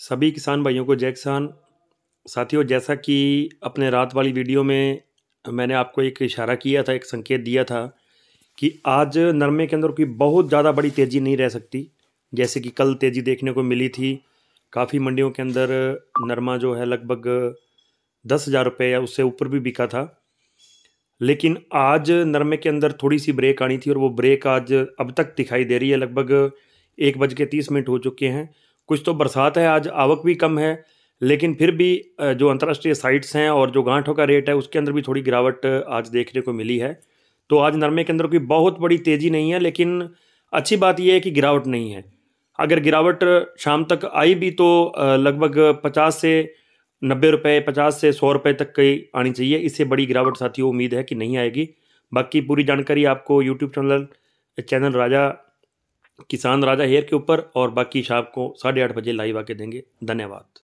सभी किसान भाइयों को जय किसान साथियों जैसा कि अपने रात वाली वीडियो में मैंने आपको एक इशारा किया था एक संकेत दिया था कि आज नरमे के अंदर कोई बहुत ज़्यादा बड़ी तेज़ी नहीं रह सकती जैसे कि कल तेज़ी देखने को मिली थी काफ़ी मंडियों के अंदर नरमा जो है लगभग दस हज़ार रुपये या उससे ऊपर भी बिका था लेकिन आज नरमे के अंदर थोड़ी सी ब्रेक आनी थी और वो ब्रेक आज अब तक दिखाई दे रही है लगभग एक बज के तीस मिनट हो चुके हैं कुछ तो बरसात है आज आवक भी कम है लेकिन फिर भी जो अंतर्राष्ट्रीय साइट्स हैं और जो गांठों का रेट है उसके अंदर भी थोड़ी गिरावट आज देखने को मिली है तो आज नरमे के अंदर कोई बहुत बड़ी तेज़ी नहीं है लेकिन अच्छी बात यह है कि गिरावट नहीं है अगर गिरावट शाम तक आई भी तो लगभग पचास से नब्बे रुपये पचास से सौ रुपये तक की आनी चाहिए इससे बड़ी गिरावट साथियों उम्मीद है कि नहीं आएगी बाकी पूरी जानकारी आपको यूट्यूब चैनल चैनल राजा किसान राजा हेयर के ऊपर और बाकी शाम को साढ़े आठ बजे लाइव आके देंगे धन्यवाद